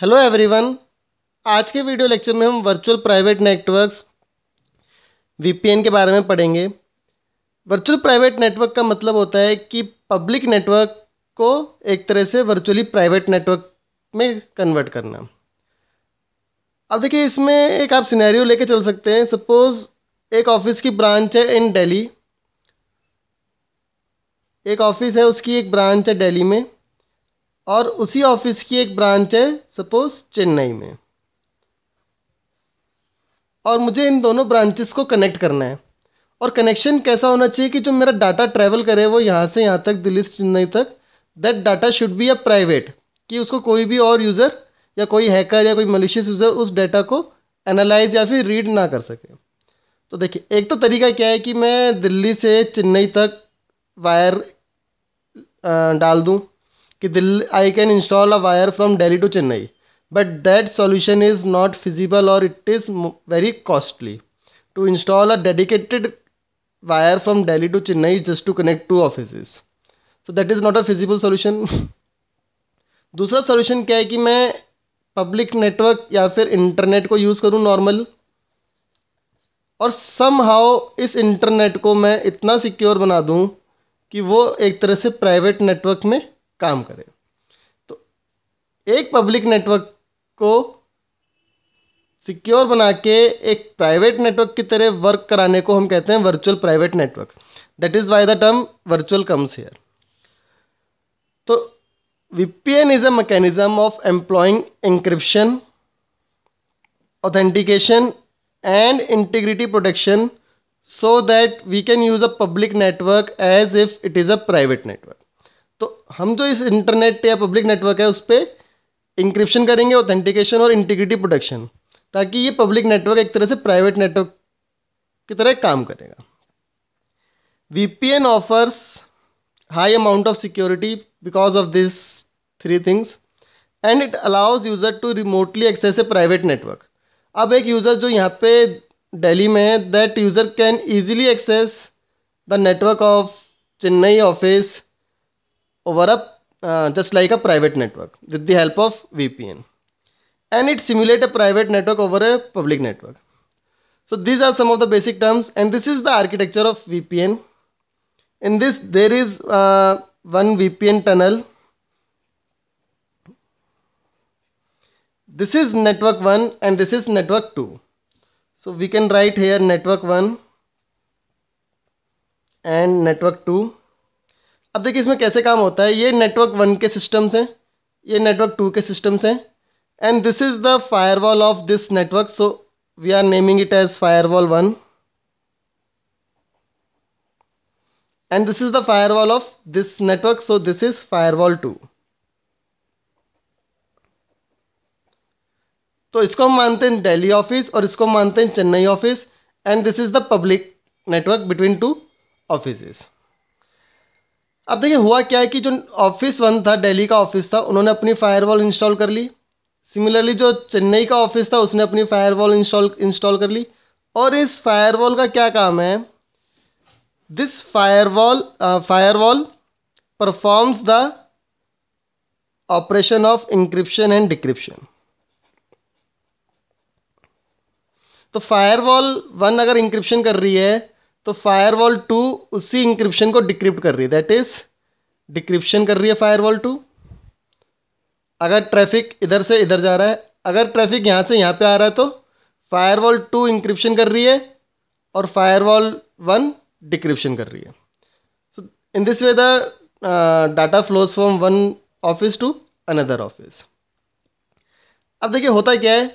Hello everyone आज के video lecture में हम वर्चुअल प्राइवेट नेटवर्क्स वीपीएन के बारे में पढ़ेंगे वर्चुअल प्राइवेट नेटवर्क का मतलब होता है कि पब्लिक नेटवर्क को एक तरह से वर्चुअली प्राइवेट नेटवर्क में कन्वर्ट करना अब देखिए इसमें एक आप सिनेरियो लेके चल सकते हैं सपोज़ एक ऑफिस की ब्रांच है इन डेली एक ऑफिस है उसकी एक ब्रांच है डेली में और उसी ऑफिस की एक ब्रांच है सपोज चेन्नई में और मुझे इन दोनों ब्रांचेस को कनेक्ट करना है और कनेक्शन कैसा होना चाहिए कि जो मेरा डाटा ट्रैवल करे वो यहाँ से यहाँ तक दिल्ली से चेन्नई तक that data should be a private कि उसको कोई भी और यूज़र या कोई हैकर या कोई मलिशियस यूज़र उस डाटा को एनालाइज या फिर रीड ना कर सके तो देखिए एक तो तरीका क्या है कि मैं दिल्ली से चेन्नई तक वायर डाल दूँ कि Delhi I can install a wire from Delhi to Chennai but that solution is not feasible और it is very costly to install a dedicated wire from Delhi to Chennai just to connect to office so that is not a feasible solution दूसरा solution क्या है कि मैं public network या फिर internet को use करूँ नॉर्मल और सम हाउ इस इंटरनेट को मैं इतना सिक्योर बना दूँ कि वो एक तरह से प्राइवेट नेटवर्क में काम करेगा तो एक पब्लिक नेटवर्क को सिक्योर बना के एक प्राइवेट नेटवर्क की तरह वर्क कराने को हम कहते हैं virtual private network that is why the term virtual comes here तो VPN is a mechanism of employing encryption, authentication, and integrity protection so that we can use a public network as if it is a private network. तो हम जो इस internet या public network है उस पर encryption करेंगे ऑथेंटिकेशन और इंटीग्रिटी प्रोटेक्शन ताकि ये पब्लिक नेटवर्क एक तरह से प्राइवेट नेटवर्क की तरह काम करेगा VPN offers high amount of security because of this three things and it allows user to remotely access a private network अब एक यूज़र जो यहाँ पे दिल्ली में है that user can easily access the network of Chennai office over a uh, just like a private network with the help of VPN and it simulate a private network over a public network so these are some of the basic terms and this is the architecture of VPN in this there is uh, one VPN tunnel this is network 1 and this is network 2 so we can write here network 1 and network 2 अब देखिए इसमें कैसे काम होता है ये network one के systems हैं ये नेटवर्क टू के सिस्टम्स हैं and this is the firewall of this network so we are naming it as firewall one is the firewall of this network so this is firewall two तो इसको हम मानते हैं Delhi office और इसको मानते हैं Chennai office and this is the public network between two offices अब देखिए हुआ क्या है कि जो ऑफिस वन था दिल्ली का ऑफिस था उन्होंने अपनी फायरवॉल इंस्टॉल कर ली सिमिलरली जो चेन्नई का ऑफिस था उसने अपनी फायरवॉल इंस्टॉल इंस्टॉल कर ली और इस फायरवॉल का क्या काम है this firewall firewall performs the operation of encryption and decryption तो फायरवॉल वन अगर इंक्रिप्शन कर रही है तो फायरवॉल टू उसी इंक्रिप्शन को डिक्रिप्ट कर रही है दैट इज डिक्रिप्शन कर रही है फायरवॉल टू अगर ट्रैफिक इधर से इधर जा रहा है अगर ट्रैफिक यहाँ से यहाँ पे आ रहा है तो फायरवॉल टू इंक्रिप्शन कर रही है और फायरवॉल वन डिक्रिप्शन कर रही है so in this way the data flows from one office to another office अब देखिए होता क्या है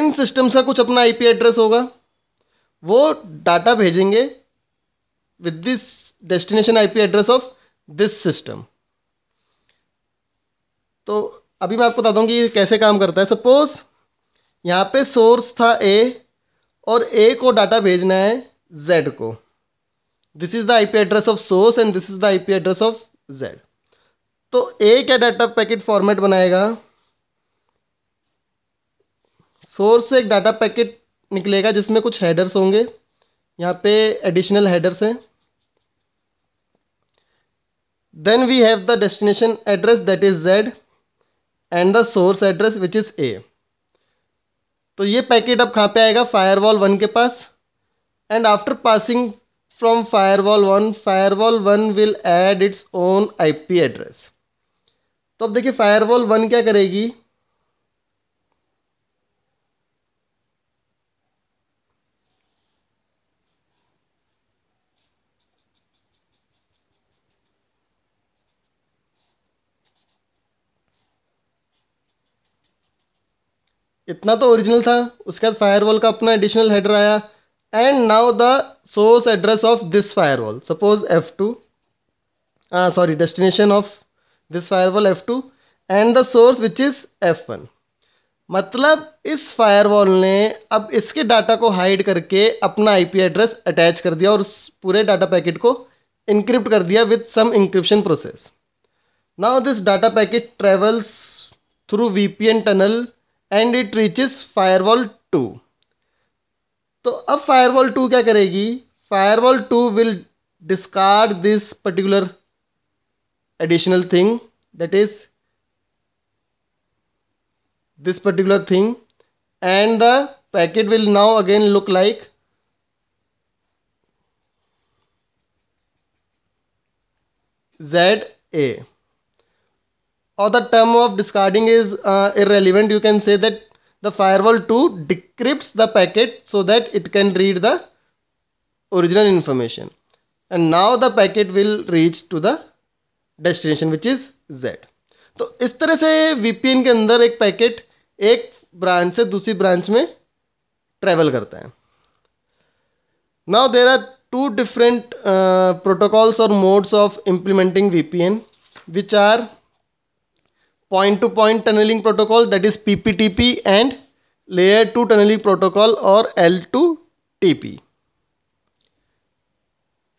इन सिस्टम्स का कुछ अपना आईपी एड्रेस होगा वो डाटा भेजेंगे with this destination IP address of this system तो अभी मैं आपको बता दूँ कि कैसे काम करता है सपोज यहाँ पे सोर्स था ए और ए को डाटा भेजना है जेड को this is the IP address of source and this is the IP address of Z तो ए क्या डाटा पैकेट फॉर्मेट बनाएगा सोर्स से एक डाटा पैकेट निकलेगा जिसमें कुछ हेडर्स होंगे यहाँ पे एडिशनल हेडर्स हैं then we have the destination address that is Z and the source address which is A तो ये पैकेट अब कहाँ पे आएगा फायर वॉल वन के पास and after passing from firewall one firewall one will add its own I P address तो अब देखिए फायर वॉल वन क्या करेगी इतना तो ओरिजिनल था उसके बाद फायरवॉल का अपना एडिशनल हेडर आया and now the source address of this firewall suppose F two sorry destination of this firewall F two and the source which is F one मतलब इस फायरवॉल ने अब इसके डाटा को हाइड करके अपना आईपी एड्रेस अटैच कर दिया और उस पूरे डाटा पैकेट को इंक्रिप्ट कर दिया with some encryption process now this data packet travels through an tunnel and it reaches firewall two तो अब फायरवॉल टू क्या करेगी firewall two will discard this particular additional thing that is this particular thing and the packet will now again look like ZA or the term of discarding is uh, irrelevant you can say that the firewall 2 decrypts the packet so that it can read the original information and now the packet will reach to the destination which is z तो इस तरह से VPN के अंदर एक packet एक branch से दूसरी ब्रांच में ट्रेवल करता है now there are two different protocols और modes of implementing VPN which are point to is P P T P and layer two tunnelling protocol और L two T P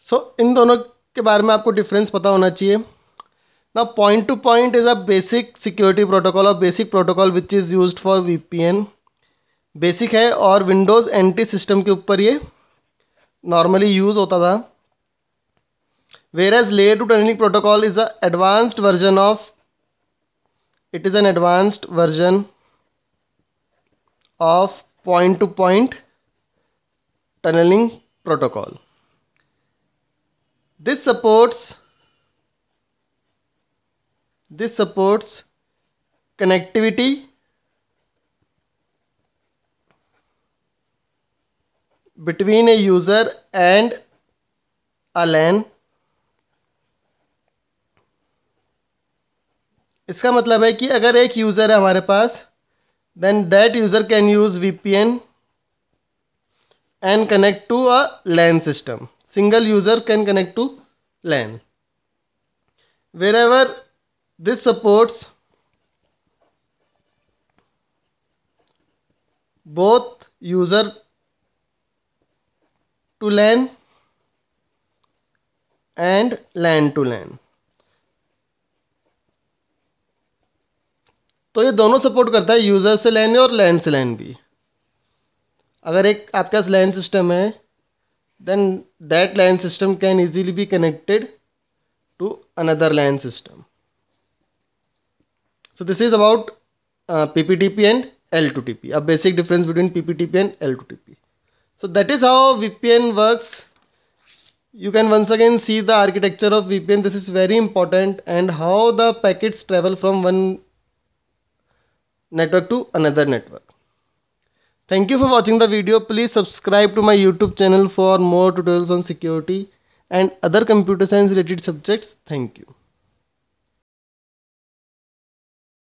so इन दोनों के बारे में आपको डिफरेंस पता होना चाहिए ना point to point is a basic security protocol और basic protocol which is use for VPN basic है और विंडोज़ एंटी सिस्टम के ऊपर ये नॉर्मली यूज़ होता था whereas layer two tunnelling protocol is a advanced version of it is an advanced version of point to point tunneling protocol this supports this supports connectivity between a user and a LAN इसका मतलब है कि अगर एक user है हमारे पास then that user can use V P N and connect to a LAN system single user can connect to LAN wherever this supports both user to LAN and LAN to LAN तो ये दोनों support करता है user से line और line से line भी अगर एक आपके पास लाइन सिस्टम है then that LAN system can easily be connected to another LAN system so this is about P and L two T P a basic difference between P P T P and L two T P so that is how an work you can once again see the architecture of V P N this is very important and how the packets travel from one network to another network. Thank you for watching the video. Please subscribe to my YouTube channel for more tutorials on security and other computer science related subjects. Thank you.